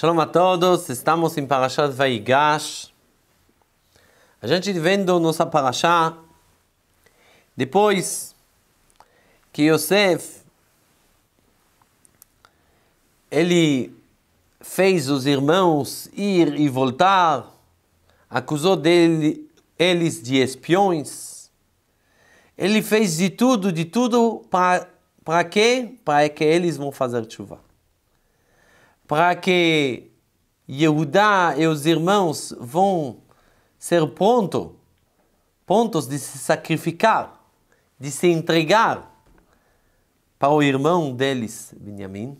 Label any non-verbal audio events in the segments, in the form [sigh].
Shalom a todos, estamos em Parashat Vaigash. A gente vendo nossa Parashá, depois que Yosef, ele fez os irmãos ir e voltar, acusou dele, eles de espiões, ele fez de tudo, de tudo, para, para quê? Para que eles vão fazer chuva para que Yehudá e os irmãos vão ser prontos, prontos de se sacrificar, de se entregar para o irmão deles, Benjamim.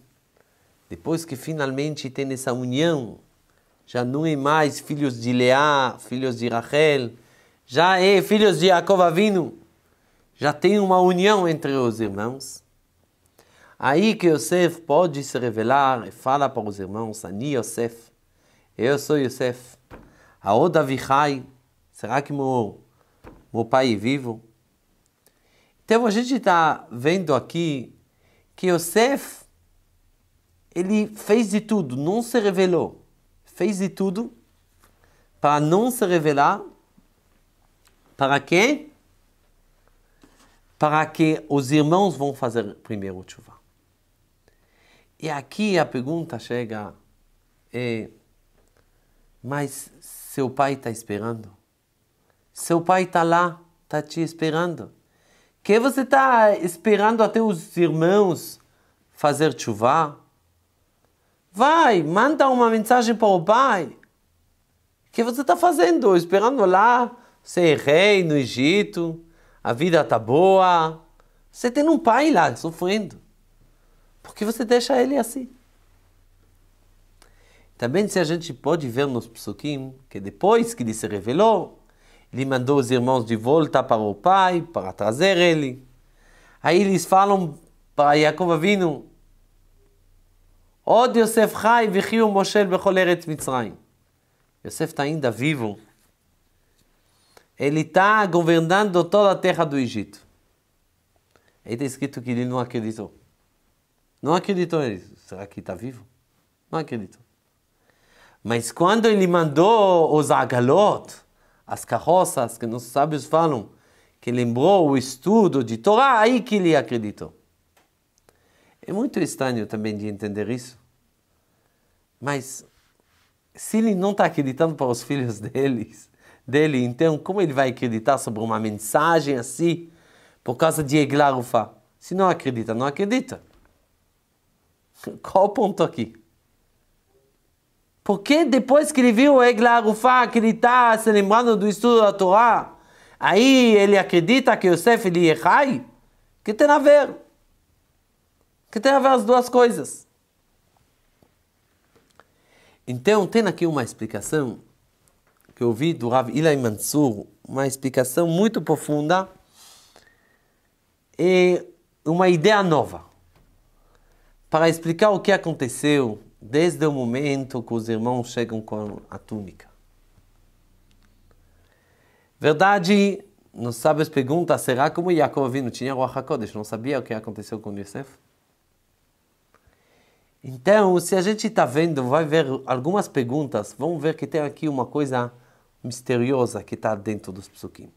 Depois que finalmente tem essa união, já não é mais filhos de Leá, filhos de Rachel, já é filhos de Jacob Avino. Já tem uma união entre os irmãos. Aí que Yosef pode se revelar e fala para os irmãos, Ani Yosef, eu sou Yosef. Aod Avichai, será que meu, meu pai é vivo? Então a gente está vendo aqui que Yosef, ele fez de tudo, não se revelou. Fez de tudo para não se revelar. Para quê? Para que os irmãos vão fazer primeiro o chuva. E aqui a pergunta chega: é, mas seu pai está esperando? Seu pai está lá, está te esperando. Que você está esperando até os irmãos fazer chuva? Vai, manda uma mensagem para o pai. O que você está fazendo? Esperando lá, ser rei no Egito, a vida está boa. Você tem um pai lá sofrendo. Porque você deixa ele assim. Também se a gente pode ver nos psukim que depois que ele se revelou, ele mandou os irmãos de volta para o pai, para trazer ele. Aí eles falam para Yaakov Avinu, עוד יוסף חי וכי הוא מושל בכל ארץ מצרים. יוסף ainda vivo. Ele está governando toda a terra do Egito. Aí está escrito que ele não acreditou. Não acreditou ele. Será que está vivo? Não acreditou. Mas quando ele mandou os agalot, as carroças que nossos sábios falam, que lembrou o estudo de Torá, aí que ele acreditou. É muito estranho também de entender isso. Mas se ele não está acreditando para os filhos [laughs] deles, dele, então como ele vai acreditar sobre uma mensagem assim por causa de Eglarufa? Se não acredita, não acredita. [laughs] Qual o ponto aqui? Porque depois que ele viu o Eglagufá, que ele está se lembrando do estudo da Torá, aí ele acredita que Yosef ele errai? É que tem a ver? Que tem a ver as duas coisas? Então, tem aqui uma explicação que eu vi do Rav Ilai Mansur, uma explicação muito profunda e uma ideia nova para explicar o que aconteceu desde o momento que os irmãos chegam com a túnica. Verdade, nos sábios pergunta, será como Jacob vindo tinha o HaKodesh, não sabia o que aconteceu com Yosef? Então, se a gente está vendo, vai ver algumas perguntas, vamos ver que tem aqui uma coisa misteriosa que está dentro dos psukim.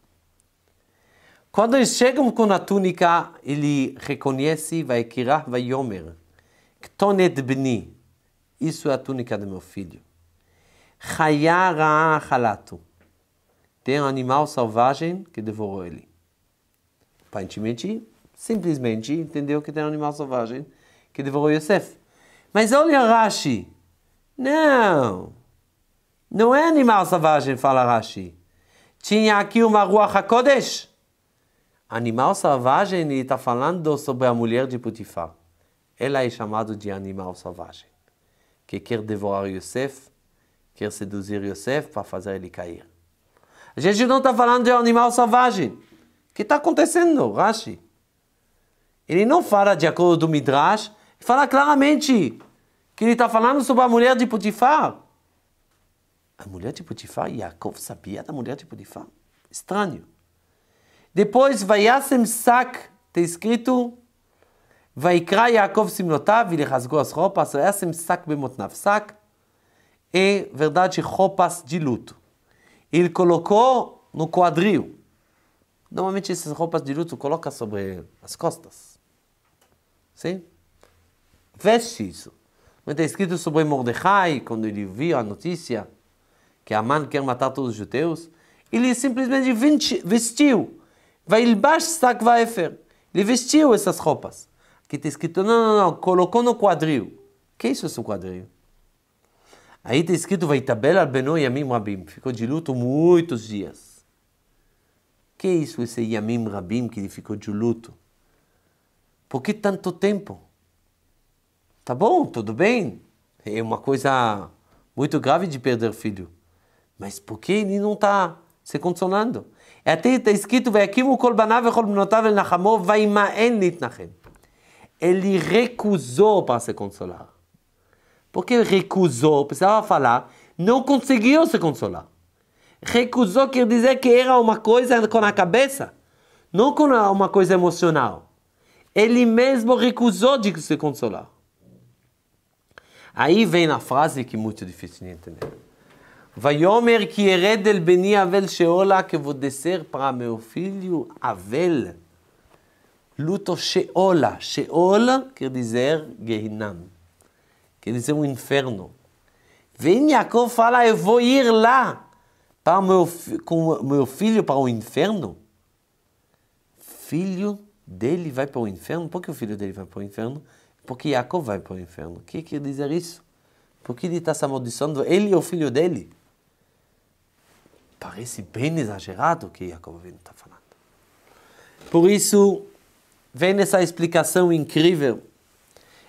Quando eles chegam com a túnica, ele reconhece, vai vai Yomer. Ktonet bni, isso é a túnica do meu filho. Chayara halatu, tem um animal selvagem que devorou ele. Aparentemente, simplesmente entendeu que tem um animal selvagem que devorou Yosef. Mas olha Rashi, não, não é animal selvagem, fala Rashi. Tinha aqui uma rua HaKodesh. Animal selvagem, ele está falando sobre a mulher de Putifar. Ela é chamada de animal selvagem, que quer devorar Yosef, quer seduzir Yosef para fazer ele cair. A gente não está falando de um animal selvagem. O que está acontecendo, Rashi? Ele não fala de acordo do Midrash, ele fala claramente que ele está falando sobre a mulher de Potifar. A mulher de Potifar, Yaakov sabia da mulher de Potifar? Estranho. Depois, Vayasem Sak, tem tá escrito Vaikra Yaakov simnotav e rasgou as roupas, essem sac bemotnav. Sac é, verdade, roupas de luto. Ele colocou no quadril. Normalmente essas roupas de luto coloca sobre as costas. Sim? Veste isso. Mas está escrito sobre Mordecai, quando ele viu a notícia que Aman quer matar todos os judeus. Ele simplesmente vestiu. Vai sac vaefer. Ele vestiu essas roupas que está escrito, não, não, não, colocou no quadril. que isso é quadril? Aí está escrito, vai tabela beno yamim rabim. Ficou de luto muitos dias. que isso, esse yamim rabim que ele ficou de luto? Por que tanto tempo? Tá bom, tudo bem. É uma coisa muito grave de perder filho. Mas por que ele não está se consolando? Até está escrito, vai aqui vai kolbanav e kolbnotav el nachamov vai ma'en nitnachem. Ele recusou para se consolar. Porque recusou, precisava falar, não conseguiu se consolar. Recusou quer dizer que era uma coisa com a cabeça, não com uma coisa emocional. Ele mesmo recusou de se consolar. Aí vem a frase que é muito difícil de entender. Vaiomer que ered el beni Avel Sheola, que vou descer para meu filho Avel luto Sheola. Sheola quer dizer Gehinam, quer dizer o um inferno. Vem Jacob fala, eu vou ir lá para meu, com meu filho para o inferno. Filho dele vai para o inferno? Por que o filho dele vai para o inferno? Porque Jacob vai para o inferno. O que quer dizer isso? Por que ele está se amaldiçoando? Ele e é o filho dele. Parece bem exagerado o que Jacob está falando. Por isso, vem nessa explicação incrível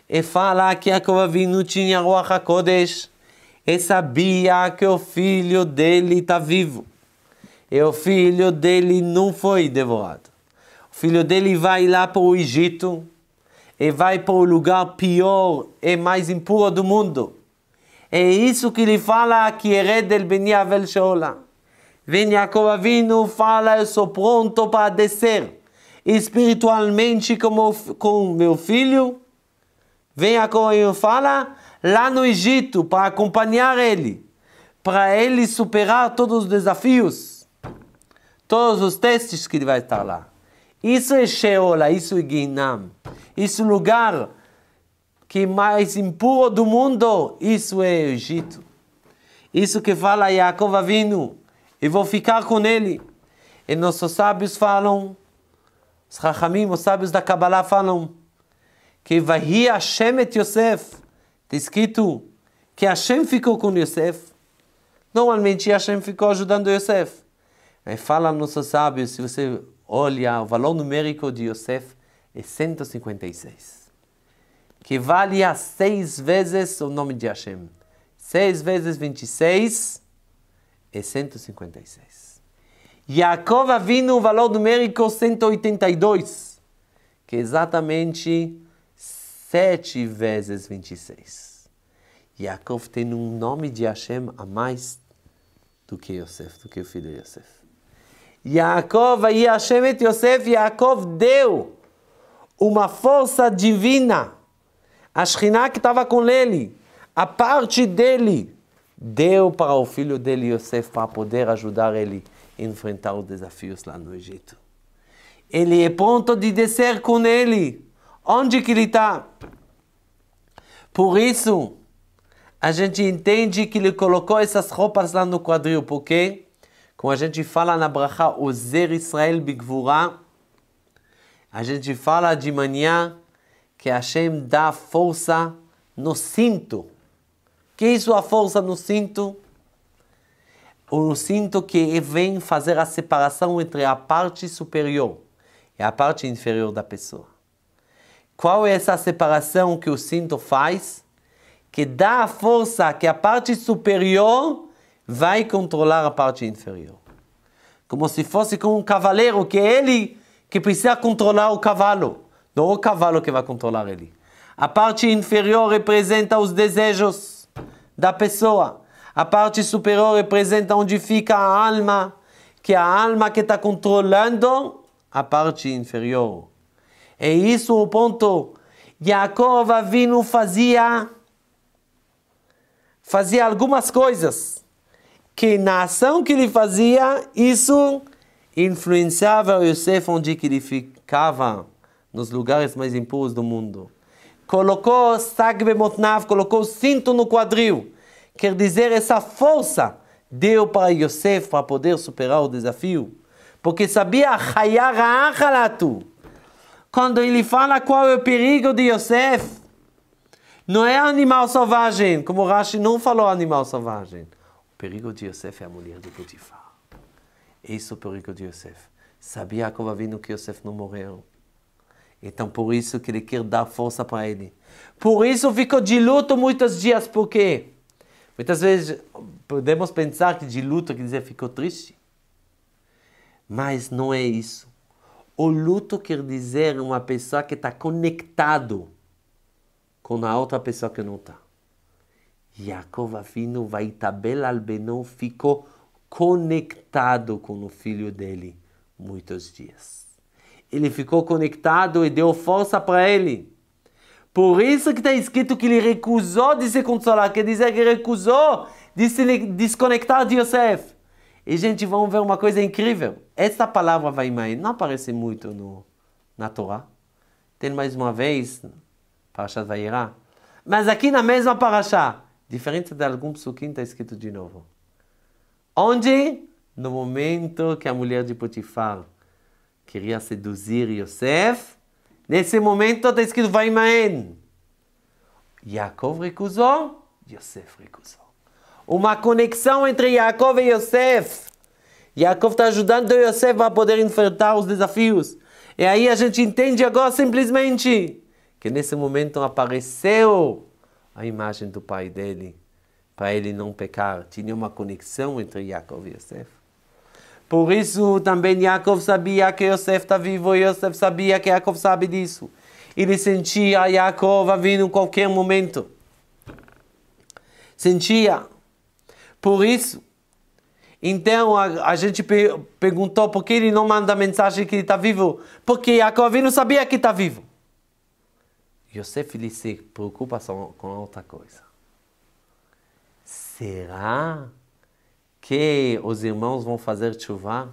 e fala que a Avinu tinha rua HaKodesh e sabia que o filho dele está vivo. E o filho dele não foi devorado. O filho dele vai lá para o Egito e vai para o lugar pior e mais impuro do mundo. É isso que ele fala que Hered é el Beniavel Sheolam. Vem Yaakov Avinu, fala, eu sou pronto para descer espiritualmente como com meu filho? Venha com eu fala lá no Egito para acompanhar ele, para ele superar todos os desafios, todos os testes que ele vai estar lá. Isso é Sheola, isso é Guinam. Isso é o lugar que mais impuro do mundo, isso é Egito. Isso que fala Jacob vindo, eu vou ficar com ele. E nossos sábios falam os Rahamim, os sábios da Kabbalah, falam que Vahi Hashem et Yosef. Está escrito que Hashem ficou com Yosef. Normalmente Hashem ficou ajudando Yosef. Aí fala nossos sábios, se você olha o valor numérico de Yosef, é 156. Que vale a seis vezes o nome de Hashem. Seis vezes 26 é 156. Yaakov Avinu, o valor numérico 182, que é exatamente 7 vezes 26. Yaakov tem um nome de Hashem a mais do que Yosef, do que o filho de Yosef. Yaakov, aí Hashem et Yosef, Yaakov deu uma força divina. A Shekhinah que estava com ele, a parte dele, deu para o filho dele, Yosef, para poder ajudar ele enfrentar os desafios lá no Egito. Ele é pronto de descer com ele. Onde que ele está? Por isso, a gente entende que ele colocou essas roupas lá no quadril, porque, como a gente fala na Bracha, Zer Israel Bigvura, a gente fala de manhã que Hashem dá força no cinto. Que é isso a força no cinto? eu sinto que vem fazer a separação entre a parte superior e a parte inferior da pessoa. Qual é essa separação que o cinto faz? Que dá a força que a parte superior vai controlar a parte inferior. Como se fosse como um cavaleiro, que é ele que precisa controlar o cavalo, não o cavalo que vai controlar ele. A parte inferior representa os desejos da pessoa. A parte superior representa onde fica a alma, que é a alma que está controlando a parte inferior. É isso o ponto. Jacob Avinu fazia, fazia algumas coisas que na ação que ele fazia, isso influenciava o Yosef onde que ele ficava, nos lugares mais impuros do mundo. Colocou Sagbemotnav, colocou cinto no quadril. Quer dizer, essa força deu para Yosef para poder superar o desafio. Porque sabia, quando ele fala qual é o perigo de Yosef, não é animal selvagem, como Rashi não falou animal selvagem. O perigo de Yosef é a mulher de Potifar. Isso é o perigo de Yosef. Sabia Jacob Avinu que Yosef não morreu. Então, por isso que ele quer dar força para ele. Por isso ficou de luto muitos dias, por quê? Muitas vezes podemos pensar que de luto quer dizer ficou triste, mas não é isso. O luto quer dizer uma pessoa que está conectado com a outra pessoa que não está. Yaakov Afino vai Tabel Albenon ficou conectado com o filho dele muitos dias. Ele ficou conectado e deu força para ele. Por isso que está escrito que ele recusou de se consolar, quer dizer que recusou de se desconectar de Yosef. E, gente, vamos ver uma coisa incrível. Essa palavra vai mais não aparece muito no, na Torá. Tem mais uma vez, Parashat Vayirá. Mas aqui na mesma Parashá, diferente de algum psukim, está escrito de novo. Onde? No momento que a mulher de Potifar queria seduzir Yosef, Nesse momento está escrito Vaimaen. Yaakov recusou, Yosef recusou. Uma conexão entre Yaakov e Yosef. Yaakov está ajudando então Yosef a poder enfrentar os desafios. E aí a gente entende agora simplesmente que nesse momento apareceu a imagem do pai dele para ele não pecar. Tinha uma conexão entre Yaakov e Yosef. Por isso também Yaakov sabia que Yosef está vivo e Yosef sabia que Yaakov sabe disso. Ele sentia Yaakov vindo em qualquer momento. Sentia. Por isso, então a, a gente perguntou por que ele não manda mensagem que ele está vivo. Porque Jacob não sabia que está vivo. Yosef ele se preocupa com outra coisa. Será que os irmãos vão fazer chuva.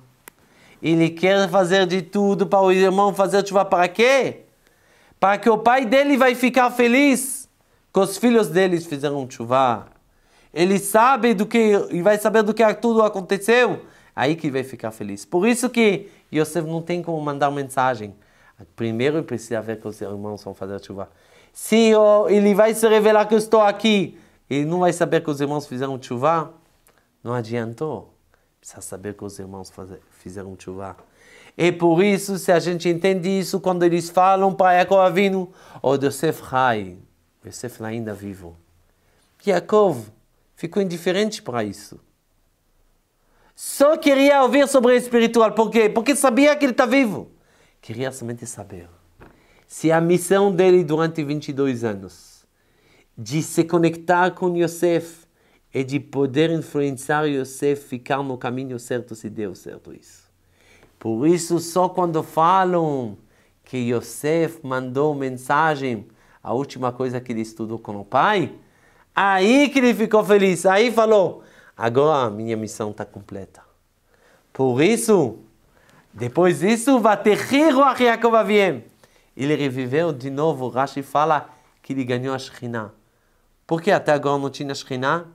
Ele quer fazer de tudo para o irmão fazer chuva para quê? Para que o pai dele vai ficar feliz que os filhos deles fizeram chuva. Ele sabe do que e vai saber do que tudo aconteceu. Aí que vai ficar feliz. Por isso que Yosef não tem como mandar mensagem. Primeiro precisa ver que os irmãos vão fazer chuva. Se ele vai se revelar que eu estou aqui, ele não vai saber que os irmãos fizeram chuva não adiantou. Precisa saber que os irmãos fizeram chuva. E por isso, se a gente entende isso, quando eles falam para Yaakov Avinu, o Yosef Rai, Yosef ainda vivo. Yaakov ficou indiferente para isso. Só queria ouvir sobre o espiritual. Por quê? Porque sabia que ele está vivo. Queria somente saber se a missão dele durante 22 anos de se conectar com Yosef, é de poder influenciar Yosef ficar no caminho certo se deu certo isso. Por isso, só quando falam que Yosef mandou mensagem, a última coisa que ele estudou com o pai, aí que ele ficou feliz, aí falou, agora a minha missão está completa. Por isso, depois disso, Vaterriru Achiakov vir Ele reviveu de novo, Rashi fala que ele ganhou a Shekhinah. Por que até agora não tinha Shekhinah?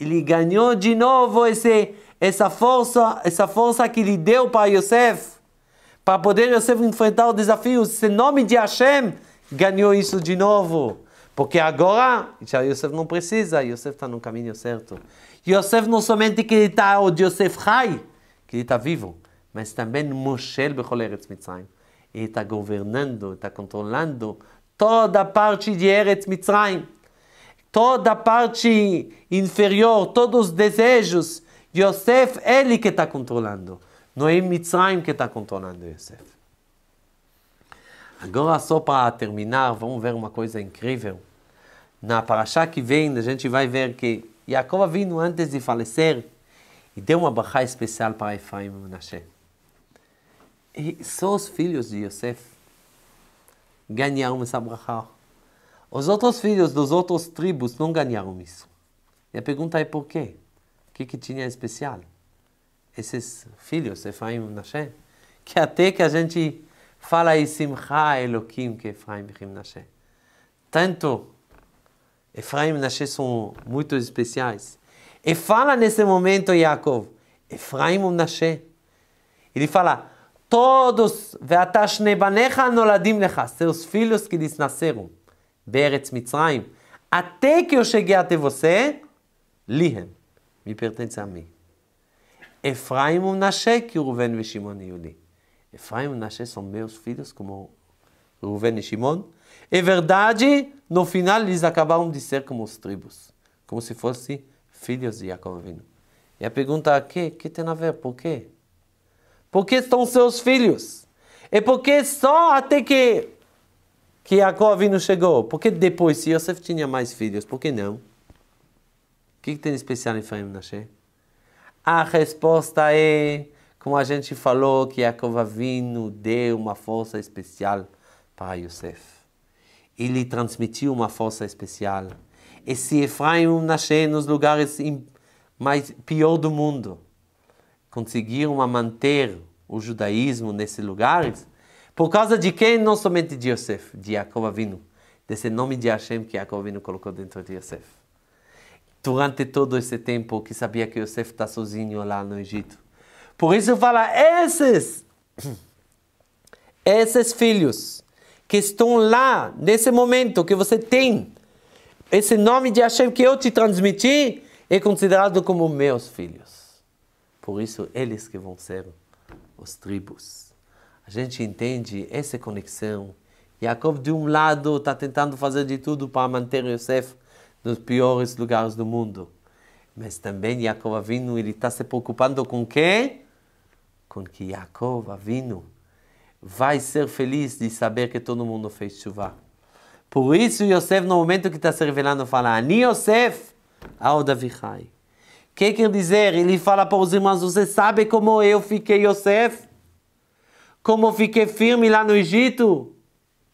ele ganhou de novo esse, essa força, essa força que ele deu para Yosef, para poder Yosef enfrentar o desafio. Esse nome de Hashem ganhou isso de novo. Porque agora, já Yosef não precisa, Yosef está no caminho certo. Yosef não somente que ele está, o Yosef Hai, que ele está vivo, mas também Moshel Bechol Eretz Mitzrayim. Ele está governando, está controlando toda a parte de Eretz Mitzrayim toda a parte inferior, todos os desejos. Yosef, ele que está controlando. Não é Mitzrayim que está controlando Yosef. Agora, só para terminar, vamos ver uma coisa incrível. Na paraxá que vem, a gente vai ver que Jacob vindo antes de falecer e deu uma barra especial para Efraim e Menashe. E só os filhos de Yosef ganharam essa barra. Os outros filhos dos outros tribos não ganharam isso. E a pergunta é por quê? O que, que tinha especial? Esses filhos, Efraim e Menashe, que até que a gente fala em Simcha Eloquim, que Efraim e Menashe. Tanto Efraim e Menashe são muito especiais. E fala nesse momento, Yaakov, Efraim e Menashe. Ele fala, todos, veatash banecha noladim lecha, seus filhos que lhes nasceram. Beretz Mitzrayim, até que eu cheguei até você, Lihem, me pertence a mim. Efraim e Nashe, que Ruven e Shimon e Yuli. Efraim e Nashe são meus filhos, como Ruven e Shimon. É verdade, no final eles acabaram de ser como os tribos, como se fossem filhos de Jacob Avinu. E a pergunta aqui, que tem a ver? Por quê? Por que estão seus filhos? É porque só até que que Jacó não chegou? Porque depois, se Yosef tinha mais filhos, por que não? O que, tem de especial em Efraim Menashe? A resposta é, como a gente falou, que Jacó Avinu deu uma força especial para Yosef. Ele transmitiu uma força especial. E se Efraim Menashe, nos lugares mais pior do mundo, conseguiram manter o judaísmo nesses lugares, por causa de quem? Não somente de Yosef, de Jacob Avinu. Desse nome de Hashem que Jacob Avinu colocou dentro de Yosef. Durante todo esse tempo que sabia que Yosef está sozinho lá no Egito. Por isso fala, esses, [clears throat] esses filhos que estão lá, nesse momento que você tem, esse nome de Hashem que eu te transmiti, é considerado como meus filhos. Por isso, eles que vão ser os tribos a gente entende essa conexão. Jacob, de um lado, está tentando fazer de tudo para manter Yosef nos piores lugares do mundo. Mas também Jacob Avinu, ele está se preocupando com quê? Com que Jacob Avinu vai ser feliz de saber que todo mundo fez chuva. Por isso, Yosef, no momento que está se revelando, fala, Ani Yosef, Aod Avichai. O que quer dizer? Ele fala para os irmãos, você sabe como eu fiquei Yosef? Como eu fiquei firme lá no Egito?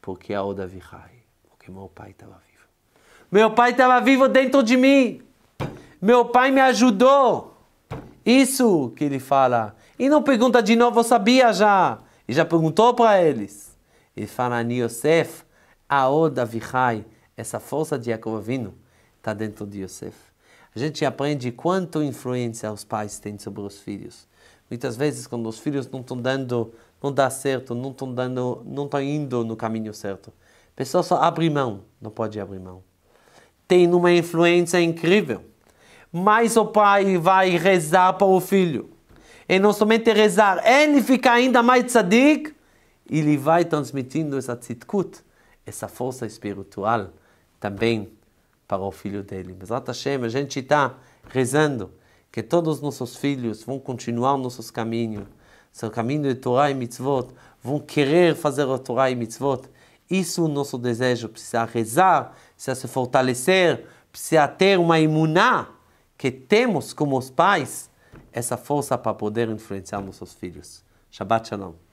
Porque a Oda Vihai, porque meu pai estava vivo. Meu pai estava vivo dentro de mim. Meu pai me ajudou. Isso que ele fala. E não pergunta de novo, eu sabia já. E já perguntou para eles. Ele fala, Yosef, a Oda Vihai, essa força de Jacob está dentro de Yosef. A gente aprende quanto influência os pais têm sobre os filhos. Muitas vezes, quando os filhos não estão dando não dá certo, não estão dando, não estão indo no caminho certo. A pessoa só abre mão, não pode abrir mão. Tem uma influência incrível, mas o pai vai rezar para o filho. E não somente rezar, ele fica ainda mais tzadik, ele vai transmitindo essa tzidkut, essa força espiritual também para o filho dele. Bezat Hashem, a gente está rezando que todos os nossos filhos vão continuar nossos caminhos seu caminho de Torá e mitzvot, vão querer fazer a Torá e mitzvot. Isso é o nosso desejo. Precisa rezar, precisa se fortalecer, precisa ter uma imuná que temos como os pais, essa força para poder influenciar nossos filhos. Shabbat Shalom.